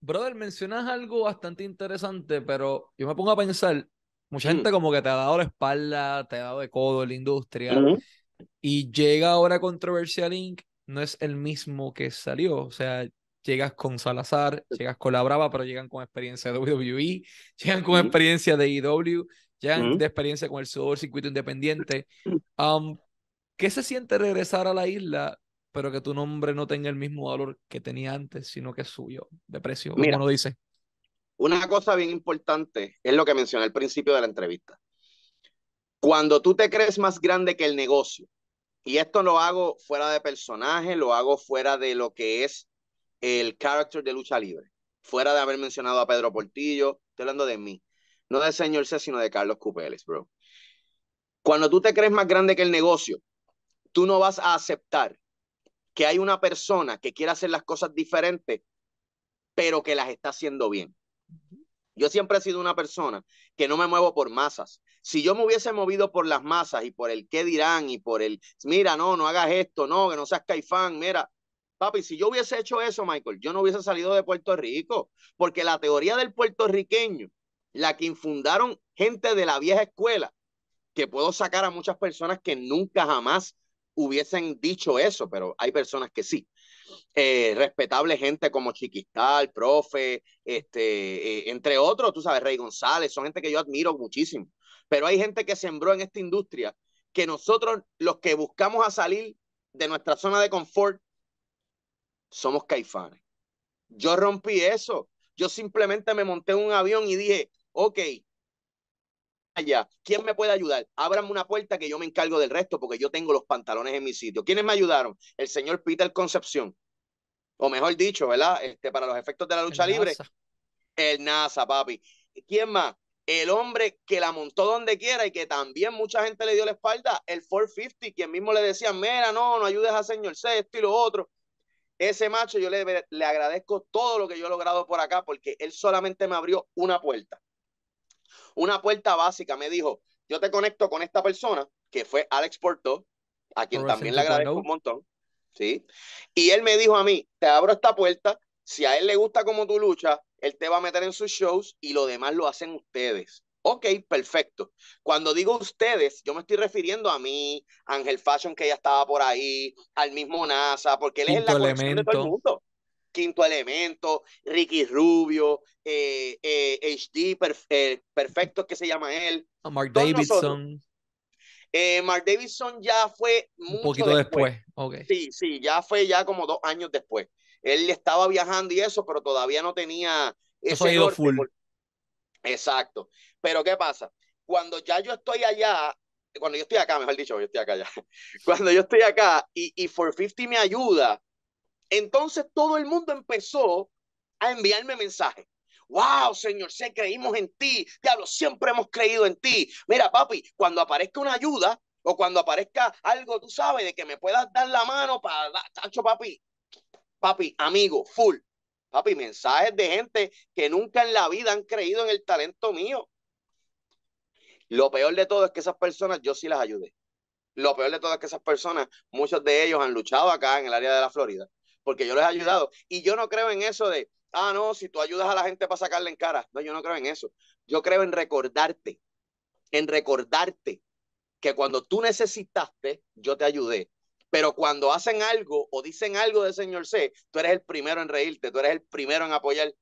brother, mencionas algo bastante interesante, pero yo me pongo a pensar, mucha mm. gente como que te ha dado la espalda, te ha dado de codo en la industria, y llega ahora Controversial Inc., no es el mismo que salió, o sea, llegas con Salazar, llegas con La Brava, pero llegan con experiencia de WWE, llegan con experiencia de EW, llegan de experiencia con el circuito independiente. Um, ¿Qué se siente regresar a la isla pero que tu nombre no tenga el mismo valor que tenía antes, sino que es suyo, de precio, Mira, como lo dice. Una cosa bien importante es lo que mencioné al principio de la entrevista. Cuando tú te crees más grande que el negocio, y esto lo hago fuera de personaje, lo hago fuera de lo que es el carácter de lucha libre, fuera de haber mencionado a Pedro Portillo, estoy hablando de mí, no del señor C, sino de Carlos Cupeles, bro. Cuando tú te crees más grande que el negocio, tú no vas a aceptar que hay una persona que quiere hacer las cosas diferentes, pero que las está haciendo bien. Yo siempre he sido una persona que no me muevo por masas. Si yo me hubiese movido por las masas y por el qué dirán y por el, mira, no, no hagas esto, no, que no seas caifán, mira, Papi, si yo hubiese hecho eso, Michael, yo no hubiese salido de Puerto Rico, porque la teoría del puertorriqueño, la que infundaron gente de la vieja escuela, que puedo sacar a muchas personas que nunca jamás hubiesen dicho eso, pero hay personas que sí. Eh, respetable gente como Chiquistal, profe, este, eh, entre otros, tú sabes, Rey González, son gente que yo admiro muchísimo, pero hay gente que sembró en esta industria que nosotros, los que buscamos a salir de nuestra zona de confort, somos caifanes. Yo rompí eso, yo simplemente me monté en un avión y dije, ok, allá, ¿quién me puede ayudar? Ábrame una puerta que yo me encargo del resto porque yo tengo los pantalones en mi sitio. ¿Quiénes me ayudaron? El señor Peter Concepción. O mejor dicho, ¿verdad? Este, para los efectos de la lucha libre, el NASA, papi. ¿Quién más? El hombre que la montó donde quiera y que también mucha gente le dio la espalda, el 450, quien mismo le decía, mira, no, no ayudes a señor C, esto y lo otro. Ese macho yo le, le agradezco todo lo que yo he logrado por acá porque él solamente me abrió una puerta una puerta básica me dijo, yo te conecto con esta persona, que fue Alex Porto, a quien también le agradezco un montón, ¿sí? Y él me dijo a mí, te abro esta puerta, si a él le gusta como tú luchas, él te va a meter en sus shows y lo demás lo hacen ustedes. Ok, perfecto. Cuando digo ustedes, yo me estoy refiriendo a mí, Ángel Fashion que ya estaba por ahí, al mismo NASA, porque él es la conexión de todo el mundo. Quinto Elemento, Ricky Rubio, HD eh, eh, Perfecto, que se llama él. A Mark Davidson. Eh, Mark Davidson ya fue un poquito después. Sí, sí, ya fue ya como dos años después. Él estaba viajando y eso, pero todavía no tenía eso Exacto. Pero ¿qué pasa? Cuando ya yo estoy allá, cuando yo estoy acá, mejor dicho, yo estoy acá Cuando yo estoy acá y, y fifty me ayuda, entonces todo el mundo empezó a enviarme mensajes. Wow, Señor, sé creímos en ti. Diablo, siempre hemos creído en ti. Mira, papi, cuando aparezca una ayuda o cuando aparezca algo, tú sabes, de que me puedas dar la mano para, tacho, papi, papi, amigo, full. Papi, mensajes de gente que nunca en la vida han creído en el talento mío. Lo peor de todo es que esas personas yo sí las ayudé. Lo peor de todo es que esas personas, muchos de ellos han luchado acá en el área de la Florida porque yo les he ayudado. Y yo no creo en eso de, ah, no, si tú ayudas a la gente para sacarle en cara. No, yo no creo en eso. Yo creo en recordarte, en recordarte que cuando tú necesitaste, yo te ayudé. Pero cuando hacen algo o dicen algo de señor C, tú eres el primero en reírte, tú eres el primero en apoyar.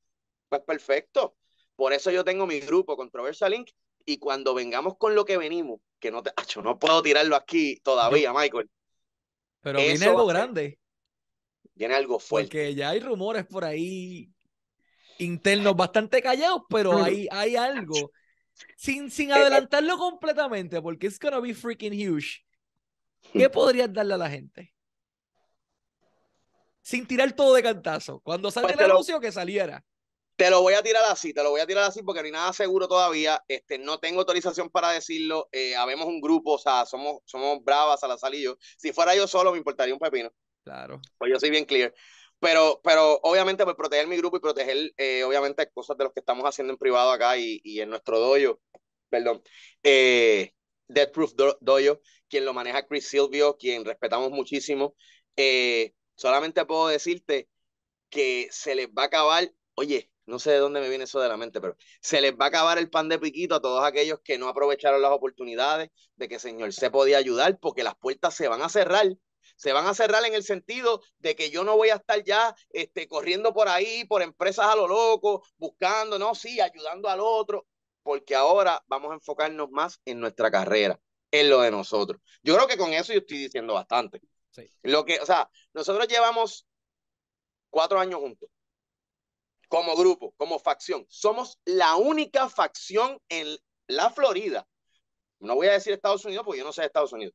Pues perfecto. Por eso yo tengo mi grupo Controversial Inc. Y cuando vengamos con lo que venimos, que no te, hecho, no puedo tirarlo aquí todavía, Michael. Pero viene algo grande. Viene algo fuerte. Porque ya hay rumores por ahí internos bastante callados, pero mm. hay, hay algo. Sin, sin eh, eh. adelantarlo completamente, porque es gonna be freaking huge. ¿Qué mm. podrías darle a la gente? Sin tirar todo de cantazo. Cuando salga pues el anuncio, que saliera. Te lo voy a tirar así, te lo voy a tirar así porque ni nada seguro todavía. Este, no tengo autorización para decirlo. Eh, habemos un grupo, o sea, somos, somos bravas, a la yo. Si fuera yo solo, me importaría un pepino. Claro. Pues yo soy bien clear. Pero, pero obviamente, por pues, proteger mi grupo y proteger, eh, obviamente, cosas de los que estamos haciendo en privado acá y, y en nuestro dojo, perdón, eh, Death Dojo, quien lo maneja Chris Silvio, quien respetamos muchísimo, eh, solamente puedo decirte que se les va a acabar, oye, no sé de dónde me viene eso de la mente, pero se les va a acabar el pan de piquito a todos aquellos que no aprovecharon las oportunidades de que Señor se podía ayudar, porque las puertas se van a cerrar se van a cerrar en el sentido de que yo no voy a estar ya este, corriendo por ahí, por empresas a lo loco, buscando, no, sí, ayudando al otro, porque ahora vamos a enfocarnos más en nuestra carrera, en lo de nosotros. Yo creo que con eso yo estoy diciendo bastante. Lo que, o sea, nosotros llevamos cuatro años juntos, como grupo, como facción. Somos la única facción en la Florida. No voy a decir Estados Unidos porque yo no sé de Estados Unidos,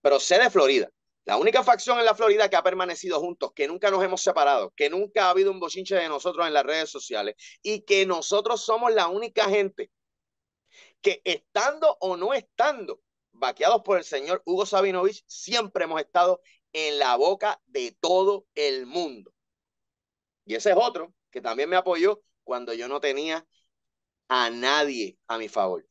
pero sé de Florida la única facción en la Florida que ha permanecido juntos, que nunca nos hemos separado, que nunca ha habido un bochinche de nosotros en las redes sociales y que nosotros somos la única gente que estando o no estando vaqueados por el señor Hugo Sabinovich, siempre hemos estado en la boca de todo el mundo. Y ese es otro que también me apoyó cuando yo no tenía a nadie a mi favor.